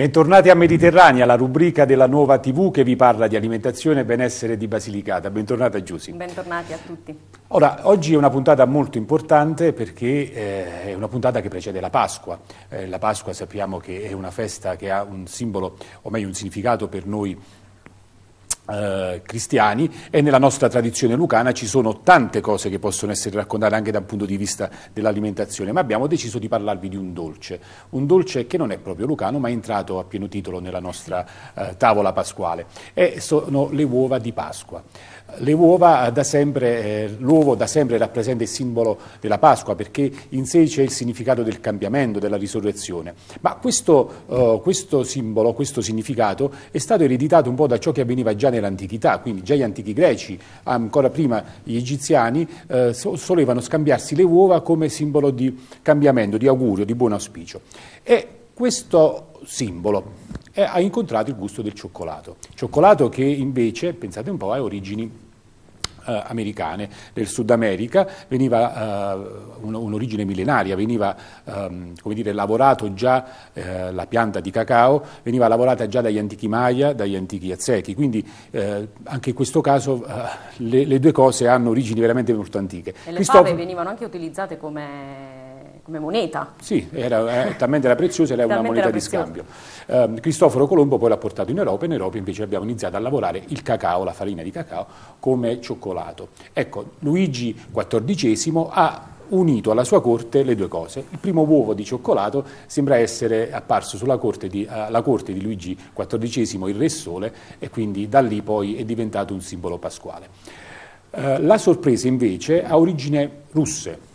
Bentornati a Mediterranea, la rubrica della nuova TV che vi parla di alimentazione e benessere di Basilicata. Bentornata Giusy. Bentornati a tutti. Ora, oggi è una puntata molto importante perché eh, è una puntata che precede la Pasqua. Eh, la Pasqua sappiamo che è una festa che ha un simbolo, o meglio un significato per noi eh, cristiani e nella nostra tradizione lucana ci sono tante cose che possono essere raccontate anche dal punto di vista dell'alimentazione, ma abbiamo deciso di parlarvi di un dolce, un dolce che non è proprio lucano ma è entrato a pieno titolo nella nostra eh, tavola pasquale e sono le uova di Pasqua. Uova da sempre, eh, l'uovo da sempre rappresenta il simbolo della Pasqua perché in sé c'è il significato del cambiamento, della risurrezione, ma questo, eh, questo simbolo, questo significato è stato ereditato un po' da ciò che avveniva già nel nell'antichità, quindi già gli antichi greci, ancora prima gli egiziani, eh, solevano scambiarsi le uova come simbolo di cambiamento, di augurio, di buon auspicio. E questo simbolo è, eh, ha incontrato il gusto del cioccolato, cioccolato che invece, pensate un po', ha origini eh, americane del Sud America, veniva eh, un, un'origine millenaria, veniva ehm, come dire, lavorato già eh, la pianta di cacao, veniva lavorata già dagli antichi Maya, dagli antichi Aztechi, quindi eh, anche in questo caso eh, le, le, due cose hanno origini veramente molto antiche. E le Cristof- fave venivano anche utilizzate come come moneta. Sì, era, eh, talmente era preziosa, era una moneta era di scambio. Eh, Cristoforo Colombo poi l'ha portato in Europa e in Europa invece abbiamo iniziato a lavorare il cacao, la farina di cacao, come cioccolato. Ecco, Luigi XIV ha unito alla sua corte le due cose. Il primo uovo di cioccolato sembra essere apparso sulla corte di, eh, alla corte di Luigi XIV, il Re Sole, e quindi da lì poi è diventato un simbolo pasquale. Eh, la sorpresa invece ha origine russe,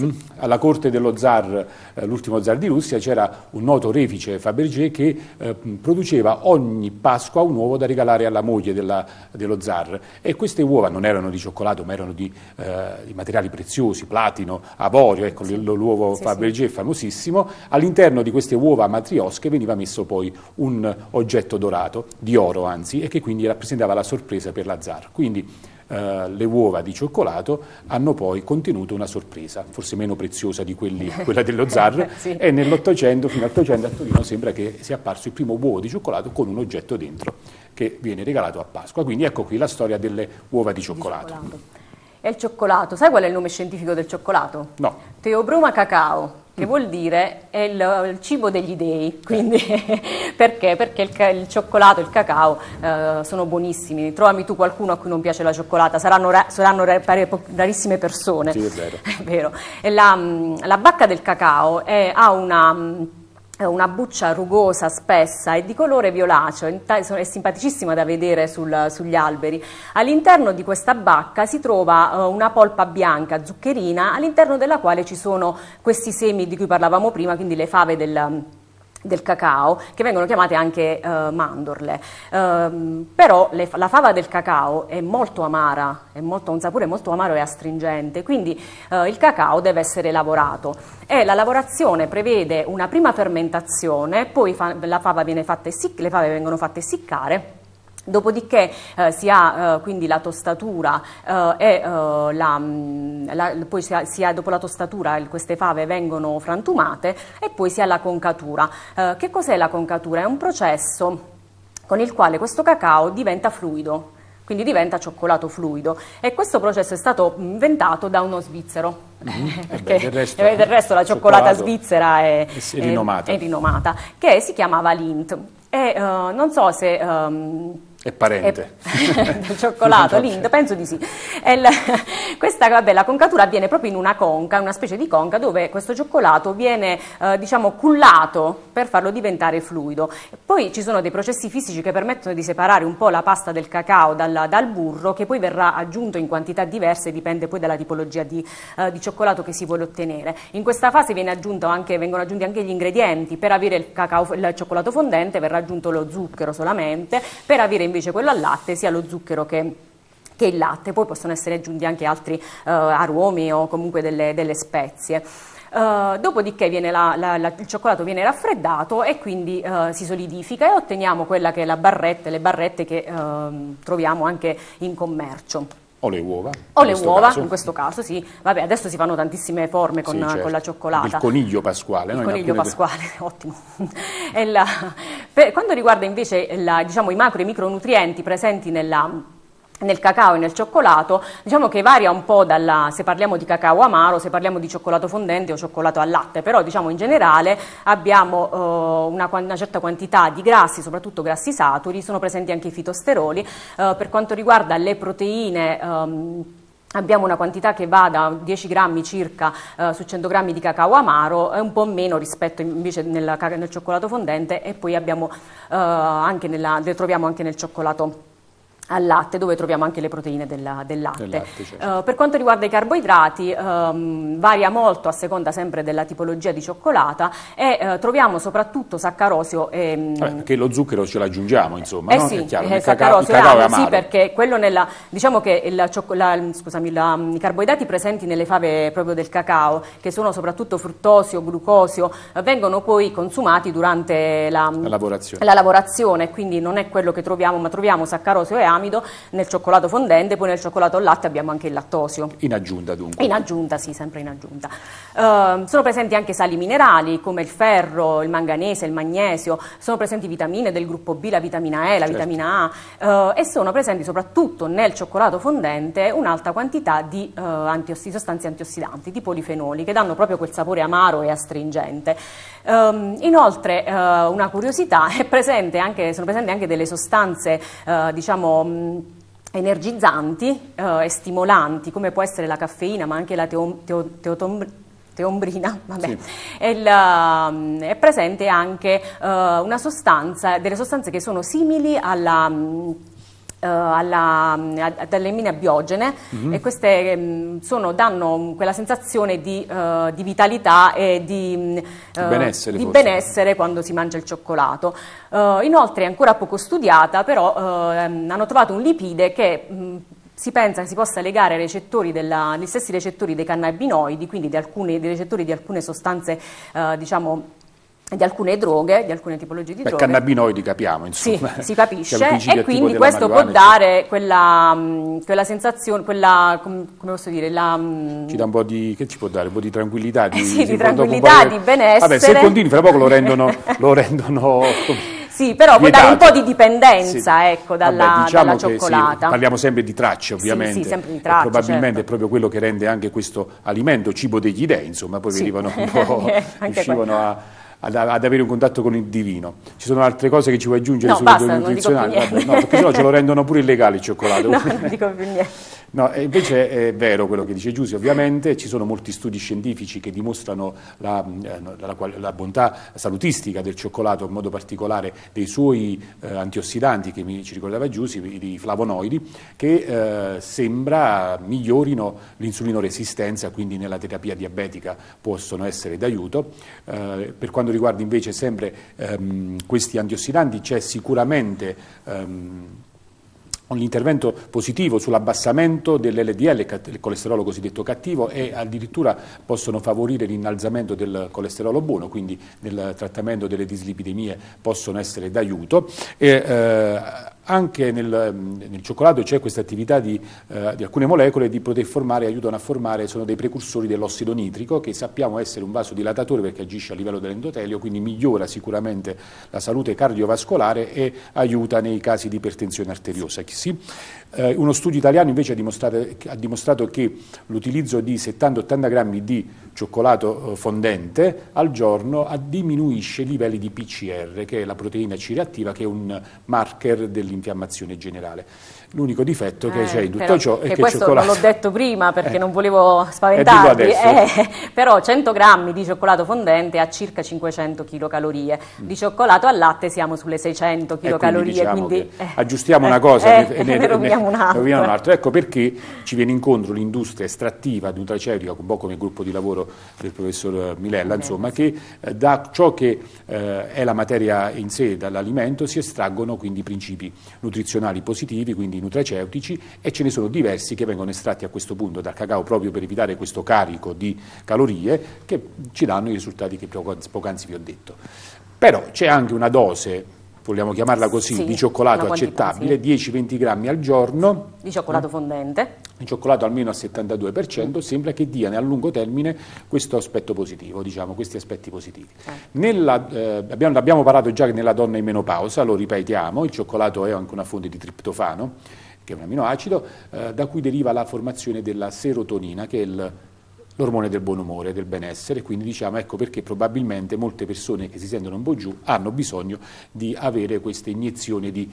Mm. Alla corte dello zar, eh, l'ultimo zar di Russia, c'era un noto refice Fabergé che eh, produceva ogni Pasqua un uovo da regalare alla moglie della, dello zar e queste uova non erano di cioccolato ma erano di, eh, di materiali preziosi, platino, avorio, ecco sì. l'uovo sì, Fabergé sì. famosissimo, all'interno di queste uova matriosche veniva messo poi un oggetto dorato, di oro anzi, e che quindi rappresentava la sorpresa per la zar. Quindi, eh, le uova di cioccolato hanno poi contenuto una sorpresa, forse meno preziosa di quelli, quella dello zar, sì. e nell'Ottocento, fino all'Ottocento a Torino sembra che sia apparso il primo uovo di cioccolato con un oggetto dentro che viene regalato a Pasqua. Quindi ecco qui la storia delle uova di cioccolato. Di cioccolato. E il cioccolato, sai qual è il nome scientifico del cioccolato? No. Teobroma cacao che vuol dire è il, il cibo degli dei, quindi perché? Perché il, il cioccolato e il cacao eh, sono buonissimi, trovami tu qualcuno a cui non piace la cioccolata, saranno, ra, saranno ra, rarissime persone. Sì, è vero. È vero. La, mm, la, bacca del cacao è, ha una mm, una buccia rugosa, spessa e di colore violaceo, è simpaticissima da vedere sul, sugli alberi. All'interno di questa bacca si trova eh, una polpa bianca, zuccherina, all'interno della quale ci sono questi semi di cui parlavamo prima, quindi le fave del del cacao, che vengono chiamate anche eh, mandorle. Ehm, però le, la fava del cacao è molto amara, è molto, ha un sapore molto amaro e astringente, quindi eh, il cacao deve essere lavorato. E la lavorazione prevede una prima fermentazione, poi fa, fava fatta, le fave vengono fatte essiccare Dopodiché eh, si ha eh, quindi la tostatura eh, e eh, la, mm, la, poi si ha, si ha, dopo la tostatura queste fave vengono frantumate e poi si ha la concatura. Eh, che cos'è la concatura? È un processo con il quale questo cacao diventa fluido, quindi diventa cioccolato fluido. E questo processo è stato inventato da uno svizzero. Perché mm-hmm. eh beh, del, resto, eh, del, resto, la cioccolata svizzera è, è, rinomata. è, rinomata. che si chiamava Lint. E uh, non so se. Um, è parente. È, cioccolato, lindo, penso di sì. La, questa, vabbè, la concatura avviene proprio in una conca, una specie di conca dove questo cioccolato viene, eh, diciamo, cullato per farlo diventare fluido. Poi ci sono dei processi fisici che permettono di separare un po' la pasta del cacao dal, dal burro, che poi verrà aggiunto in quantità diverse, dipende poi dalla tipologia di, eh, di cioccolato che si vuole ottenere. In questa fase anche, vengono aggiunti anche gli ingredienti, per avere il, cacao, il cioccolato fondente verrà aggiunto lo zucchero solamente, per avere invece invece quello al latte sia lo zucchero che che il latte, poi possono essere aggiunti anche altri uh, aromi o comunque delle, delle spezie. Uh, dopodiché la, la, la, il cioccolato viene raffreddato e quindi uh, si solidifica e otteniamo quella che è la barretta, le barrette che ehm, troviamo anche in commercio. O le uova. O le uova, caso. in questo caso, sì. Vabbè, adesso si fanno tantissime forme con, sì, certo. con la certo. cioccolata. Il coniglio pasquale. Il no? coniglio pasquale, ottimo. la, per quanto riguarda invece la, diciamo, i macro e i micronutrienti presenti nella nel cacao e nel cioccolato, diciamo che varia un po' dalla, se parliamo di cacao amaro, se parliamo di cioccolato fondente o cioccolato al latte, però diciamo in generale abbiamo eh, una, una, certa quantità di grassi, soprattutto grassi saturi, sono presenti anche i fitosteroli, eh, per quanto riguarda le proteine ehm, abbiamo una quantità che va da 10 grammi circa eh, su 100 grammi di cacao amaro un po' meno rispetto invece nel, nel cioccolato fondente e poi abbiamo, eh, nella, le troviamo anche nel cioccolato fondente al latte dove troviamo anche le proteine della, del latte. latte certo. uh, per quanto riguarda i carboidrati um, varia molto a seconda sempre della tipologia di cioccolata e uh, troviamo soprattutto saccarosio e, Vabbè, mm, eh, perché lo zucchero ce l'aggiungiamo insomma, eh no? sì, è chiaro, eh, saccarosio cacao, cacao è amaro. sì perché quello nella, diciamo che il la, mm, scusami, la, mm, i carboidrati presenti nelle fave proprio del cacao che sono soprattutto fruttosio, glucosio vengono poi consumati durante la, la lavorazione. lavorazione. quindi non è quello che troviamo ma troviamo saccarosio e amaro amido, nel cioccolato fondente, poi nel cioccolato al latte abbiamo anche il lattosio. In aggiunta dunque? In aggiunta, sì, sempre in aggiunta. Uh, sono presenti anche sali minerali come il ferro, il manganese, il magnesio, sono presenti vitamine del gruppo B, la vitamina E, la certo. vitamina A uh, e sono presenti soprattutto nel cioccolato fondente un'alta quantità di uh, antiossi, sostanze antiossidanti, di polifenoli, che danno proprio quel sapore amaro e astringente. Um, inoltre, eh, una curiosità, presente anche, sono presenti anche delle sostanze diciamo, Mm, energizzanti eh, e stimolanti, come può essere la caffeina, ma anche la teom- teo- teotombrina teombrina, vabbè, sì. è, la, mm, è, presente anche uh, una sostanza, delle sostanze che sono simili alla mm, eh, alla, ad, alle mine biogene mm -hmm. e queste mh, mm, sono, danno quella sensazione di, uh, di vitalità e di, uh, benessere, di benessere, quando si mangia il cioccolato. Uh, inoltre è ancora poco studiata, però mm, hanno trovato un lipide che mh, si pensa che si possa legare recettori della, gli stessi recettori dei cannabinoidi, quindi di alcune, dei recettori di alcune sostanze diciamo, di alcune droghe, di alcune tipologie di Beh, droghe. cannabinoidi capiamo, insomma. Sì, si capisce e quindi questo può dare quella, mm, quella, sensazione, quella, come posso dire, la... Mm, ci dà un po' di, che ci può dare? Un po' di tranquillità, eh di, sì, di, tranquillità, di benessere. Vabbè, se continui fra poco lo rendono... lo rendono sì, però può dare un po' di dipendenza sì. ecco, dalla, Vabbè, diciamo dalla cioccolata. Sì, parliamo sempre di tracce, ovviamente. Sì, sì sempre di tracce. E probabilmente certo. è proprio quello che rende anche questo alimento cibo degli dèi, insomma, poi venivano un po' riuscivano a ad, ad, avere un contatto con il divino. Ci sono altre cose che ci vuoi aggiungere no, sulle basta, nutrizionali? Vabbè, no, perché sennò ce lo rendono pure illegale il cioccolato. no, non dico più niente. No, invece è vero quello che dice Giussi, ovviamente ci sono molti studi scientifici che dimostrano la, eh, la, la, la bontà salutistica del cioccolato, in modo particolare dei suoi eh, antiossidanti, che mi, ci ricordava Giussi, i flavonoidi, che eh, sembra migliorino resistenza, quindi nella terapia diabetica possono essere d'aiuto. Eh, per quanto riguarda invece sempre ehm, questi antiossidanti c'è sicuramente ehm, un intervento positivo sull'abbassamento dell'LDL, il colesterolo cosiddetto cattivo, e addirittura possono favorire l'innalzamento del colesterolo buono, quindi nel trattamento delle dislipidemie possono essere d'aiuto. E, eh, anche nel, ehm, nel cioccolato c'è cioè questa attività di, eh, di, alcune molecole di poter formare, aiutano a formare, sono dei precursori dell'ossido nitrico che sappiamo essere un vasodilatatore perché agisce a livello dell'endotelio, quindi migliora sicuramente la salute cardiovascolare e aiuta nei casi di ipertensione arteriosa. Sì. Eh, uno studio italiano invece ha dimostrato, ha dimostrato che l'utilizzo di 70-80 grammi di cioccolato eh, fondente al giorno diminuisce i livelli di PCR, che è la proteina C reattiva, che è un marker dell'infiammazione generale. L'unico difetto che eh, c'è in tutto però, ciò è che, che questo cioccolato... non l'ho detto prima perché eh, non volevo eh, spaventarvi, eh, però 100 grammi di cioccolato fondente ha circa 500 kcal, mm. di cioccolato al latte siamo sulle 600 kcal. Quindi, diciamo quindi eh, aggiustiamo una eh, cosa e ne, ne, roviniamo ne, ne, roviniamo un'altra. Ecco perché ci viene incontro l'industria estrattiva nutraceutica, un po' come il gruppo di lavoro del professor Milella, insomma, che da ciò che è la materia in sé, dall'alimento, si estraggono quindi principi nutrizionali positivi, quindi nutraceutici e ce ne sono diversi che vengono estratti a questo punto dal cacao proprio per evitare questo carico di calorie che ci danno i risultati che poc'anzi vi ho detto. Però c'è anche una dose vogliamo chiamarla così, sì, di cioccolato accettabile, sì. 10-20 grammi al giorno. Di cioccolato mm. fondente. Di cioccolato almeno al 72%, mm. sembra che dia a lungo termine questo aspetto positivo, diciamo, questi aspetti positivi. Eh. Nella, eh, abbiamo, abbiamo parlato già che nella donna in menopausa, lo ripetiamo, il cioccolato è anche una fonte di triptofano, che è un aminoacido, eh, da cui deriva la formazione della serotonina, che è il l'ormone del buon umore, del benessere, quindi diciamo ecco perché probabilmente molte persone che si sentono un po' giù hanno bisogno di avere queste iniezioni di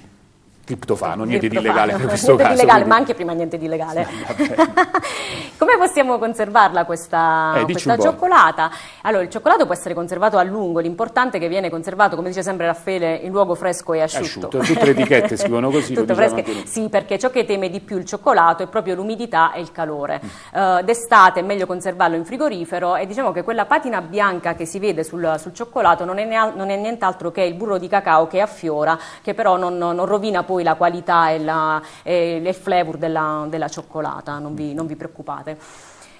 Criptofano, niente Criptofano. di illegale in questo niente caso. Niente di illegale, quindi... ma anche prima niente di illegale. Sì, Come possiamo conservarla questa, eh, questa cioccolata? Allora, il cioccolato può essere conservato a lungo, l'importante è che viene conservato, come dice sempre Raffaele, in luogo fresco e asciutto. asciutto. Tutte le etichette scrivono così. Tutto diciamo fresco. Sì, perché ciò che teme di più il cioccolato è proprio l'umidità e il calore. Mm. Uh, d'estate è meglio conservarlo in frigorifero e diciamo che quella patina bianca che si vede sul, sul cioccolato non è, non è, nient'altro che il burro di cacao che affiora, che però non, non rovina poi voi la qualità e, la, e il flavor della, della cioccolata, non vi, non vi preoccupate.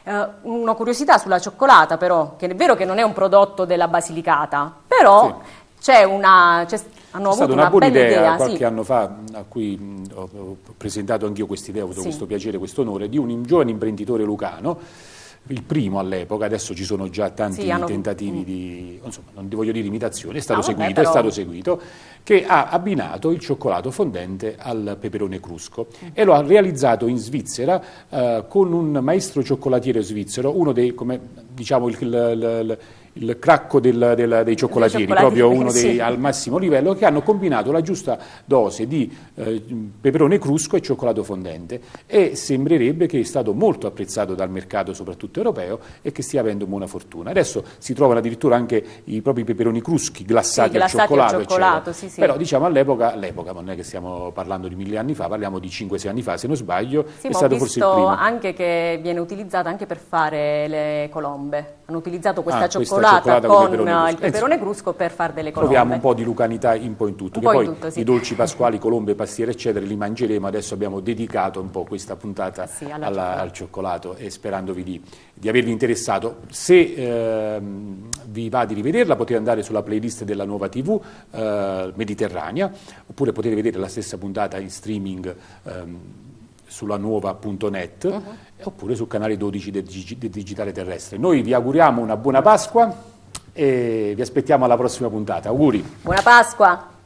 Uh, una curiosità sulla cioccolata, però, che è vero che non è un prodotto della Basilicata, però sì. c'è una. C'è, hanno è stata una, una buona idea, idea, qualche sì. anno fa, a cui ho, ho presentato anch'io questa idea, ho avuto sì. questo piacere, questo onore, di un giovane imprenditore lucano, il primo all'epoca, adesso ci sono già tanti hanno... tentativi mm. di, insomma, non voglio dire imitazione, è stato no, seguito, vabbè, però... è stato seguito, che ha abbinato il cioccolato fondente al peperone crusco e lo ha realizzato in Svizzera eh, con un maestro cioccolatiere svizzero, uno dei, come, diciamo, il, il, il, il cracco del, del, dei cioccolatieri, proprio uno dei, sì. al massimo livello, che hanno combinato la giusta dose di eh, peperone crusco e cioccolato fondente e sembrerebbe che è stato molto apprezzato dal mercato, soprattutto europeo, e che stia avendo buona fortuna. Adesso si trovano addirittura anche i propri peperoni cruschi glassati, sì, glassati al cioccolato, al cioccolato sì, sì. Però diciamo all'epoca, all'epoca, non è che stiamo parlando di mille anni fa, parliamo di 5-6 anni fa, se non sbaglio, sì, è stato forse il primo. anche che viene utilizzata anche per fare le colombe. Hanno utilizzato questa, ah, cioccolata, questa cioccolata, con, con il peperone crusco per fare delle colombe. Proviamo un po' di lucanità un po' in tutto, un che poi tutto, sì. i dolci pasquali, colombe, pastiere eccetera li mangeremo, adesso abbiamo dedicato un po' questa puntata alla alla, al cioccolato e sperandovi di di avervi interessato. Se eh, vi va di rivederla potete andare sulla playlist della nuova TV eh, Mediterranea oppure potete vedere la stessa puntata in streaming ehm, sulla nuova.net uh-huh. oppure sul canale 12 del, del Digitale Terrestre. Noi vi auguriamo una buona Pasqua e vi aspettiamo alla prossima puntata. Auguri. Buona Pasqua.